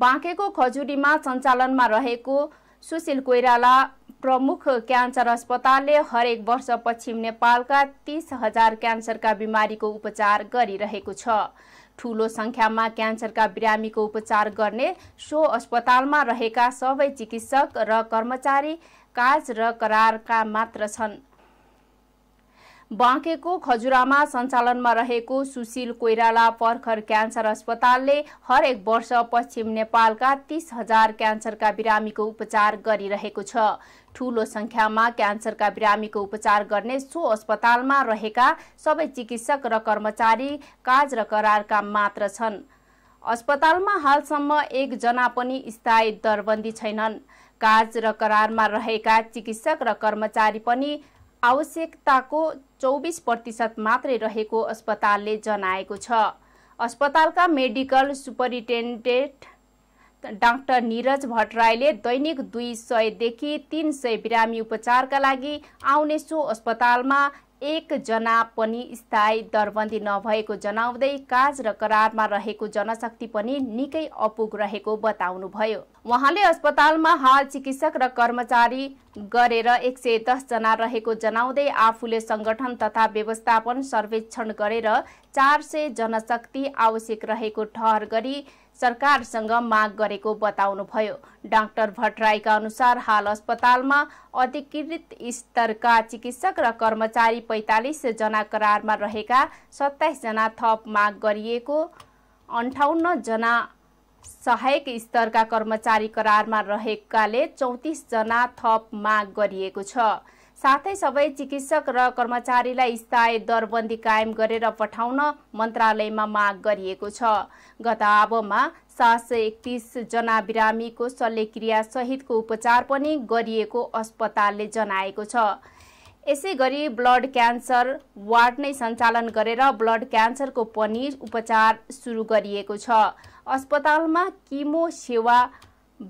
बाँकेको खजुरीमा सञ्चालनमा रहेको सुशील कोइराला प्रमुख क्यान्सर अस्पतालले हरेक वर्ष पश्चिम नेपालका तिस हजार क्यान्सरका बिमारीको उपचार गरिरहेको छ ठूलो सङ्ख्यामा क्यान्सरका बिरामीको उपचार गर्ने सो अस्पतालमा रहेका सबै चिकित्सक र कर्मचारी काज र करारका मात्र छन् बाँकेको खजुरामा सञ्चालनमा रहेको सुशील कोइराला पर्खर क्यान्सर अस्पतालले हरेक वर्ष पश्चिम नेपालका तीस हजार क्यान्सरका बिरामीको उपचार गरिरहेको छ ठूलो सङ्ख्यामा क्यान्सरका बिरामीको उपचार गर्ने सो अस्पतालमा रहेका सबै चिकित्सक र कर्मचारी काज र करारका मात्र छन् अस्पतालमा हालसम्म एकजना पनि स्थायी दरबन्दी छैनन् काज र करारमा रहेका चिकित्सक र कर्मचारी पनि आवश्यकताको चौबिस प्रतिशत मात्रै रहेको अस्पतालले जनाएको छ अस्पतालका मेडिकल सुपरिन्टेन्डेन्ट डाक्टर निरज भट्टराईले दैनिक दुई सयदेखि तिन सय बिरामी उपचारका लागि आउने सो अस्पतालमा एकजना पनि स्थायी दरबन्दी नभएको जनाउँदै काज र करारमा रहेको जनशक्ति पनि निकै अपुग रहेको बताउनुभयो उहाँले अस्पतालमा हाल चिकित्सक र कर्मचारी गरेर एक सय दसजना रहेको जनाउँदै आफूले सङ्गठन तथा व्यवस्थापन सर्वेक्षण गरेर चार सय जनशक्ति आवश्यक रहेको ठहर गरी सरकारसँग माग गरेको बताउनुभयो डाक्टर भट्टराईका अनुसार हाल अस्पतालमा अधिकृत स्तरका चिकित्सक र कर्मचारी जना करारमा रहेका सत्ताइसजना थप माग गरिएको जना सहायक स्तरका कर्मचारी करारमा रहेकाले चौतिसजना थप माग गरिएको छ साथै सबै चिकित्सक र कर्मचारीलाई स्थायी दरबन्दी कायम गरेर पठाउन मन्त्रालयमा माग गरिएको छ गत आवमा सात सय एकतिसजना बिरामीको शल्यक्रियासहितको उपचार पनि गरिएको अस्पतालले जनाएको छ यसै गरी ब्लड क्यान्सर वार्ड नै सञ्चालन गरेर ब्लड क्यान्सरको पनि उपचार सुरु गरिएको छ अस्पतालमा किमो सेवा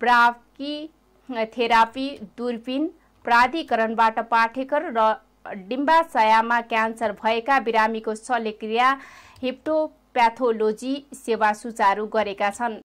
ब्राफकी थेरापी दुर्पिन प्राधिकरणबाट पाठेकर र डिम्बाशयामा क्यान्सर भएका बिरामीको शल्यक्रिया हिप्टोप्याथोलोजी सेवा सुचारू गरेका छन्